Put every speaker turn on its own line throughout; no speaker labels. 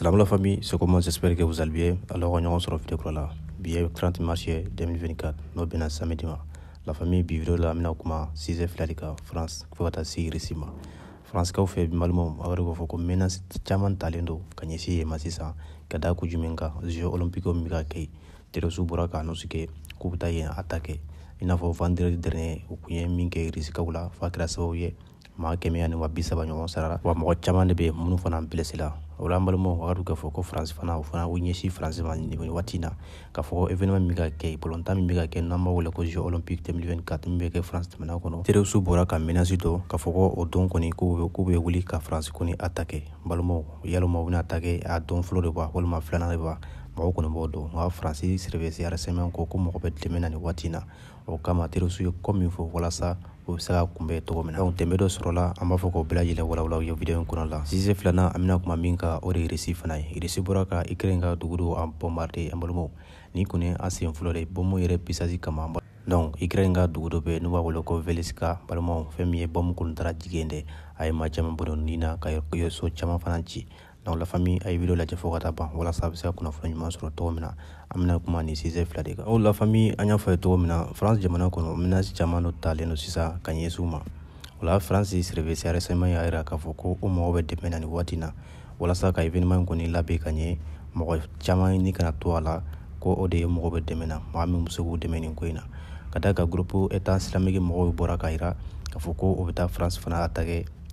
Salam la famille, ce comment j'espère que vous allez bien. Alors, on se retrouve pour la billet 30 mars 2024, nous sommes samedi. La famille Bivro la amina kuma 6 filalika France ko ka taa France kaw fɛ malimaw aw yɛrɛ b'a fɔ ko menace caman talen don ka ɲɛsin yen ma sisan ka da ko jumɛn kan jeux olympiques min bɛ ka kɛ terroristes bɔra k'a attaquer i n'a fɔ vendredi dernier u kun ye min kɛ irisi la f'a kɛra sababu ye maa kɛmɛ ani wa bi saba ɲɔgɔn sarara wa mɔgɔ caman de bɛ yen minnu la o la an balimaw wagadu k'a fɔ ko faransi fana o fana o ɲɛsi faransi ma nin waati in na k'a fɔ ko événement min bɛ ka kɛ bolontan min bɛ ka kɛ n'an b'a wele ko jeux olympique 2024 mi bɛ kɛ faransi tɛmɛna kɔnɔ terewsu bɔra ka menace dɔ k'a fɔ ko o don kɔni ko k'u bɛ wuli ka faransi kɔni attaquer n balimaw yalima u bɛna attaquer a don fɔlɔ de wa walima filanan de wa Mɔgɔ kɔni b'o dɔn e nka faransi sɛbɛnbɛsiyara sɛmɛ ko ko mɔgɔ bɛ dɛmɛ na nin waati na o kama teriresu ye kɔ min fɔ walasa o bɛ se kunbɛn cogo min na dɛmɛ dɔ sɔrɔla an b'a fɔ k'o bɛɛ lajɛlen walawa ye vd in kɔnɔ la sise filanan an bɛna kuma min ka o de irisi fana ye irisi bɔra ka ik ka dugu an bɔnbari an balimaw ni kɔni an sen fɔlɔ de bɔnbon yɛrɛ psasi kama dɔnku ik ka dugu bɛ n'u b'a wele ko vsi balimaw fɛn min ye bɔ kɔni taara jigin de a ye ma caman bolo ni na ka ye so caman fana ci donc la famille a ye video lajɛ fɔ ka taa ban walasa a be se ka kunnafoni ɲuman sɔrɔ togo an bena kuma ni sisɛ fila de la famille an y'a fɔ france jamana kɔnɔ menace caaman dɔ talen do sisan ka ɲɛsiw ma o la france service arɛsɛma y'a yira k'a fɔ ko o ni waati na walasa ka événement kɔni labɛn ka ɲɛ mɔgɔ caaman ni kana to ko o de ye mɔgɔ bɛ dɛmɛ na ko yi na ka ka groupe état islamique mɔgɔw bɔra k'a yira k'a fɔ france fana atake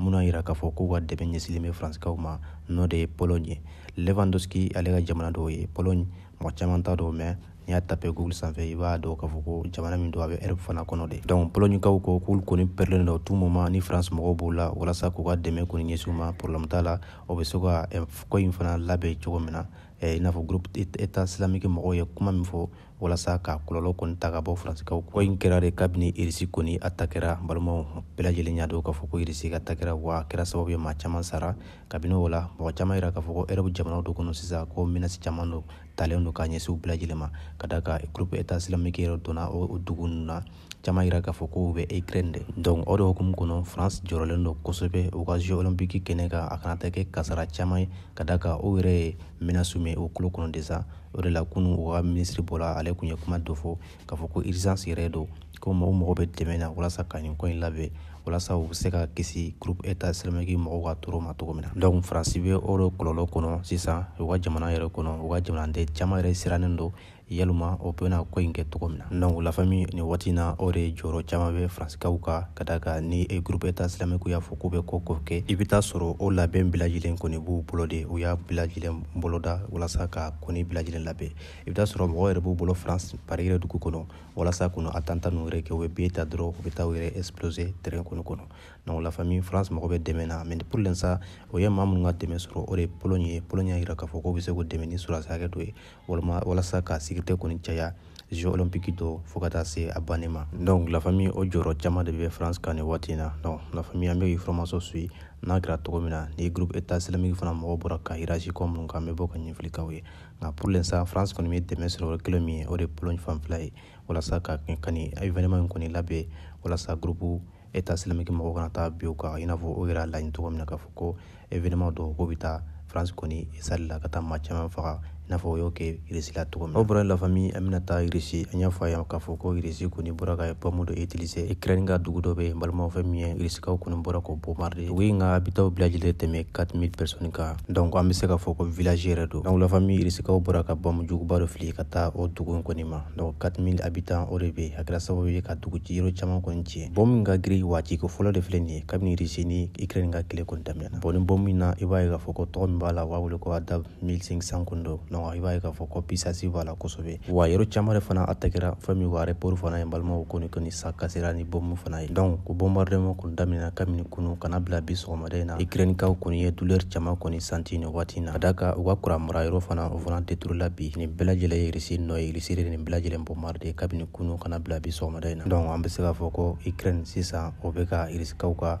minnu a yira k'a fɔ k'u ka dɛmɛ ɲɛsilen be faransikanw ma n'o de ye poloɲe ye levandoski ale ka jamana dɔw ye poloɲe mɔgɔ caman t'a dɔn mɛn n'i y'a tape google sanfɛ i b'a dɔn k'a fɔ ko jamana min don a bɛ ɛrɛpu fana kɔnɔ de donc polonikaw ko k'olu kɔni pɛrilen dɔ tu moma ni faransi mɔgɔw b'u la walasa k'u ka dɛmɛ kɔni ɲɛsiw ma problɛmu t'a la o be se ka ko ɲi fana labɛn cogo min na i eh, n'a fɔ groupe état islamique mɔgɔw ye kuma min fɔ walasa ka kɔlɔlɔ kɔni ta ka bɔ faransikaw ko in kɛra de kabini irisi kɔni a ta kɛra balimaw bɛɛ ɲa dɔw k'a fɔ ko irisi ka ta kɛra wa kɛra sababu ye ma caaman sara kabini o la mɔgɔ caaman yira k'a fɔ ko ɛrɛbu jamanaw do kɔnɔ sisan ko minasi caaman do talen do k'a ɲɛsiw bilajɛlen ma ka da ka groupe état islamique yɛrɛ donna o dugu nu na caaman yira k'a fɔ ko bɛ ukraine e dɛ donc o de hukumu kɔnɔ france jɔrɔlen do kosɛbɛ u ka jeu olympique kɛnɛ kan a kana tɛ kɛ kasara caaman ye ka da ka o yɛrɛ ye minasu min mais kulo kɔnɔ de o de la kunu o ka minisiri bɔla ale kun ye kuma dɔ fɔ k'a fɔ ko irisansi yɛrɛ don ko mɔgɔ mɔgɔ bɛ dɛmɛ na walasa ka nin ko in labɛn walasa u be se ka kisi groupe état silamɛki mɔgɔw ka toro ma togo min na donc faransi be o lo kɔlɔlɔ kɔnɔ sisan u ka jamana yɛrɛ kɔnɔ u ka jamanaden caaman yɛrɛ sirannen do yaluma o bena ko ɲi kɛ togo min na donc lafami nin waati na o de jɔrɔ caaman be faransikaw ka ka da ka ni e groupe état silamɛku y'a fɔ k'u be ko ko kɛ i be taa sɔrɔ o labɛn bilajɛlen kɔni b'u bolo de u y'a bilajilen boloda walasa ka koni bilajilen yɛrɛ labɛn i bɛ taa sɔrɔ mɔgɔ yɛrɛ b'u bolo france pari yɛrɛ dugu kɔnɔ walasa kɔnɔ atanta nu yɛrɛ kɛ u bɛ biye ta dɔrɔn u bɛ taa u yɛrɛ explose terrain kɔni kɔnɔ donc la famille france mɔgɔ bɛ dɛmɛ na mais pour l'instant o ye maa minnu ka dɛmɛ sɔrɔ o de ye pologne ye pologne y'a yira k'a fɔ k'u bɛ se k'u dɛmɛ ni surasi hakɛ dɔ ye walima walasa ka sécurité kɔni caya jeux olympique dɔ fɔɔ ka taa se a banne ma donc la famille o jɔrɔ caaman de bɛ france kan ni waati na donc la famille an be information sui n'a kɛra togo min na ni groupe état islamique fana mɔgɔ bɔra ka hirasi kɔ minnu kan an be bɔ ka ɲɛfilikaw ye nka pour l'instant halisa faransi kɔni be dɛmɛ sɔrɔ kelen min ye o de poloɲe fanfila ye walasa ka kani evenɛma kɔni labɛn walasa gurupu etat silamiki mɔgɔ kana taa bi kan i n'a fɔ o yɛrɛ laɲi tɔgɔ min na k'a fɔ ko evenɛma dɔ ko bi taa faransi kɔni sali la ka taa ma caaman faga n'a fɔ o y'o kɛ irisi la cogo min o bɔra lafami an bɛna taa irisi an y'a fɔ a ye k'a fɔ ko irisi kɔni bɔra ka bamu dɔ utiliser ukraine ka dugu dɔ bɛ yen balimaw min ye irisikaw kɔni bɔra k'o bombarde o ye nka bitaw village de tɛmɛ 4000 personnes kan donc an bɛ se k'a fɔ ko village yɛrɛ don donc lafami irisikaw bɔra ka bamu juguba dɔ fili ka taa o dugu in kɔni ma donc 4000 habitants o de bɛ yen a kɛra sababu ye ka dugu yɔrɔ caman kɔni tiɲɛ bɔn min ka giri waati ko fɔlɔ de filɛ nin ye kabini irisi ni ukraine ka kile kɔni daminɛna bɔn ni bɔn min na i b'a ye k'a fɔ ko tɔgɔ min b'a la o b'a wele ko adab 1500 kɔni don ɲɔgɔn i b'a ye k'a fɔ kɔpisasi b'a la kosɛbɛ wa yɔrɔ caman de fana atɛkɛra fɛn min ka repor fana ye balimaw kɔni kɔni sa kasera ni bɔmu fana ye donc ko bombardement kɔni daminɛna kabini kunu kana bila bi sɔgɔmada in na ukrainikaw kɔni ye dulɛr caman kɔni santi ni waati in na ka da kan u ka kura mara yɔrɔ fana o fana detrula bi ni bɛɛ ye irisi nɔ ye irisi de nin bɛɛ bombarde kabini kunu kana bila bi sɔgɔmada in na donc an be se k'a fɔ ko ukraine sisan o be ka irisikaw ka